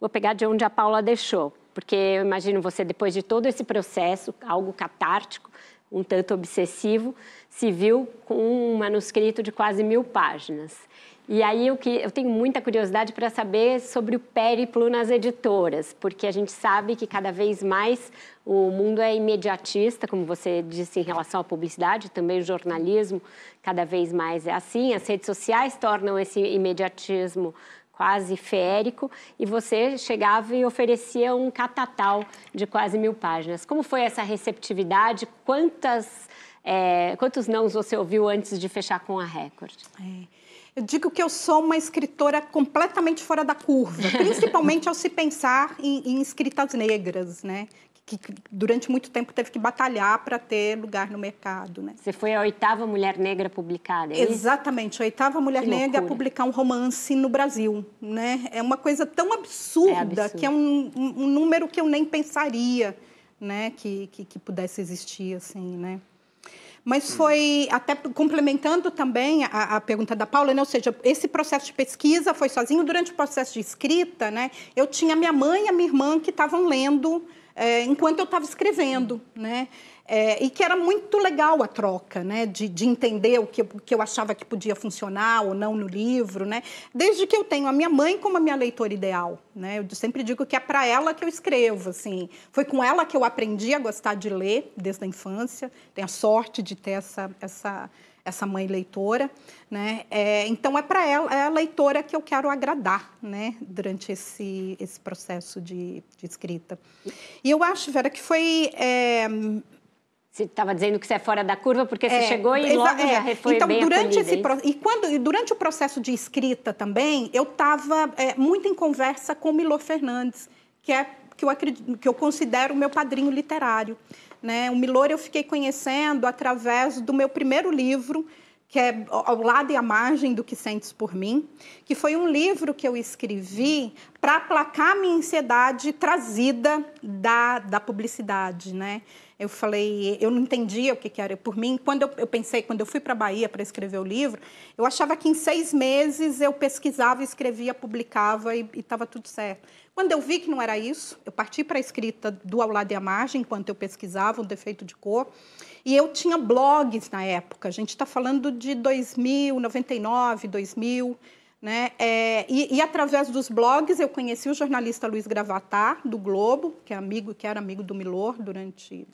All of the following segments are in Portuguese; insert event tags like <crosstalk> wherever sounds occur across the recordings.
Vou pegar de onde a Paula deixou, porque eu imagino você, depois de todo esse processo, algo catártico, um tanto obsessivo, se viu com um manuscrito de quase mil páginas. E aí eu, que, eu tenho muita curiosidade para saber sobre o périplo nas editoras, porque a gente sabe que cada vez mais o mundo é imediatista, como você disse em relação à publicidade, também o jornalismo cada vez mais é assim. As redes sociais tornam esse imediatismo quase férico, e você chegava e oferecia um catatal de quase mil páginas. Como foi essa receptividade? Quantas, é, quantos nãos você ouviu antes de fechar com a Record? É. Eu digo que eu sou uma escritora completamente fora da curva, <laughs> principalmente ao se pensar em, em escritas negras, né? que durante muito tempo teve que batalhar para ter lugar no mercado. Né? Você foi a oitava mulher negra publicada, é Exatamente, a oitava mulher negra a publicar um romance no Brasil. Né? É uma coisa tão absurda, é que é um, um, número que eu nem pensaria né? que, que, que pudesse existir. assim, né? Mas hum. foi, até complementando também a, a pergunta da Paula, né? ou seja, esse processo de pesquisa foi sozinho. Durante o processo de escrita, né? eu tinha minha mãe e a minha irmã que estavam lendo é, enquanto eu estava escrevendo, né? É, e que era muito legal a troca, né? De, de entender o que, o que eu achava que podia funcionar ou não no livro, né? Desde que eu tenho a minha mãe como a minha leitora ideal, né? Eu sempre digo que é para ela que eu escrevo, assim. Foi com ela que eu aprendi a gostar de ler desde a infância. Tenho a sorte de ter essa, essa, essa mãe leitora, né? É, então é para ela, é a leitora que eu quero agradar, né? Durante esse, esse processo de, de escrita. E eu acho, Vera, que foi... É, você estava dizendo que você é fora da curva porque você é, chegou e logo é. já foi então, bem durante esse é pro... e quando e durante o processo de escrita também eu estava é, muito em conversa com Milo Fernandes que é que eu acredito que eu considero meu padrinho literário né o Milor eu fiquei conhecendo através do meu primeiro livro que é Ao Lado e à Margem do que Sentes por Mim, que foi um livro que eu escrevi para aplacar a minha ansiedade trazida da, da publicidade, né? Eu falei, eu não entendia o que, que era por mim. Quando eu, eu pensei, quando eu fui para a Bahia para escrever o livro, eu achava que em seis meses eu pesquisava, escrevia, publicava e estava tudo certo. Quando eu vi que não era isso, eu parti para a escrita do Ao Lado e à Margem, enquanto eu pesquisava um defeito de cor. E eu tinha blogs na época, a gente está falando de 2000, 99, 2000. Né? É, e, e, através dos blogs eu conheci o jornalista Luiz Gravatar, do Globo, que é amigo, que era amigo do Milor durante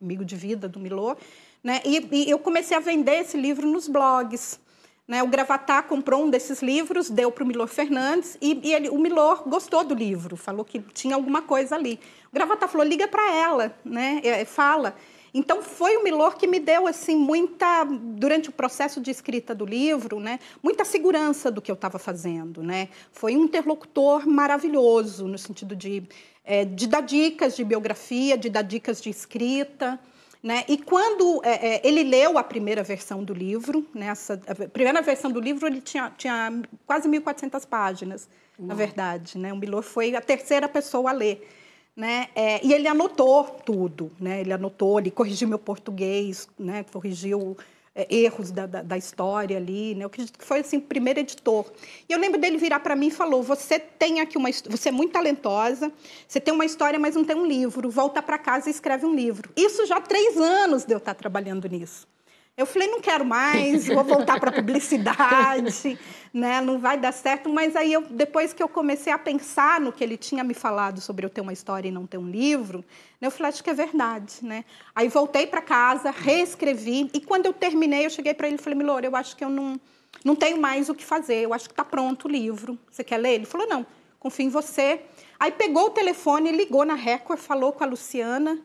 amigo de vida do Milor, né? E, e eu comecei a vender esse livro nos blogs. Né? O Gravatar comprou um desses livros, deu para o Milor Fernandes e, e ele, o Milor gostou do livro, falou que tinha alguma coisa ali. O Gravatar falou: liga para ela, né? É, fala. Então foi o Milor que me deu assim muita durante o processo de escrita do livro, né, muita segurança do que eu estava fazendo, né? Foi um interlocutor maravilhoso no sentido de é, de dar dicas de biografia, de dar dicas de escrita. Né? E quando é, é, ele leu a primeira versão do livro, né? a primeira versão do livro ele tinha, tinha quase 1.400 páginas, na verdade. Né? O Milor foi a terceira pessoa a ler. Né? É, e ele anotou tudo, né? ele anotou, ele corrigiu meu português, né? corrigiu é, erros da, da, da, história ali, né? Eu acredito que foi assim o primeiro editor. E eu lembro dele virar para mim e falou: "Você tem aqui uma, você é muito talentosa, você tem uma história, mas não tem um livro. Volta para casa e escreve um livro". Isso já há três anos de eu estar trabalhando nisso. Eu falei, não quero mais, vou voltar para publicidade, <laughs> né? Não vai dar certo. Mas aí, eu, depois que eu comecei a pensar no que ele tinha me falado sobre eu ter uma história e não ter um livro, né, eu falei, acho que é verdade, né? Aí voltei para casa, reescrevi. E quando eu terminei, eu cheguei para ele e falei, Milor, eu acho que eu não, não tenho mais o que fazer. Eu acho que está pronto o livro. Você quer ler? Ele falou, não, confio em você. Aí pegou o telefone, ligou na Record, falou com a Luciana,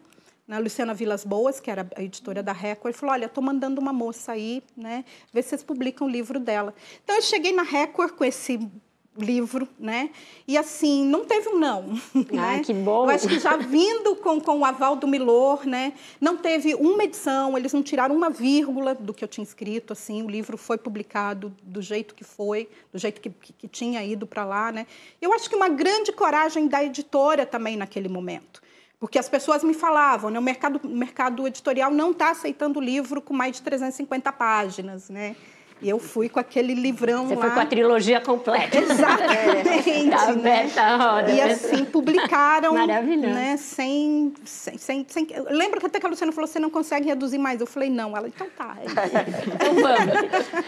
na Luciana Vilas Boas, que era a editora da Record, falou: Olha, estou mandando uma moça aí, né? Vê se vocês publicam o livro dela. Então eu cheguei na Record com esse livro, né? E assim, não teve um não. Ah, <laughs> né? que bom! Eu acho que já vindo com, com o aval do Milor, né? Não teve uma edição, eles não tiraram uma vírgula do que eu tinha escrito, assim, o livro foi publicado do jeito que foi, do jeito que, que, que tinha ido para lá, né? Eu acho que uma grande coragem da editora também naquele momento. Porque as pessoas me falavam, né? o mercado, mercado editorial não está aceitando livro com mais de 350 páginas, né? E eu fui com aquele livrão Você lá. foi com a trilogia completa. Exatamente. tá né? roda, e né? assim, publicaram. Maravilhoso. Né, sem, sem, sem, sem... Lembra que até que a Luciana falou, você não consegue reduzir mais. Eu falei, não. Ela, então tá. É <laughs> então vamos.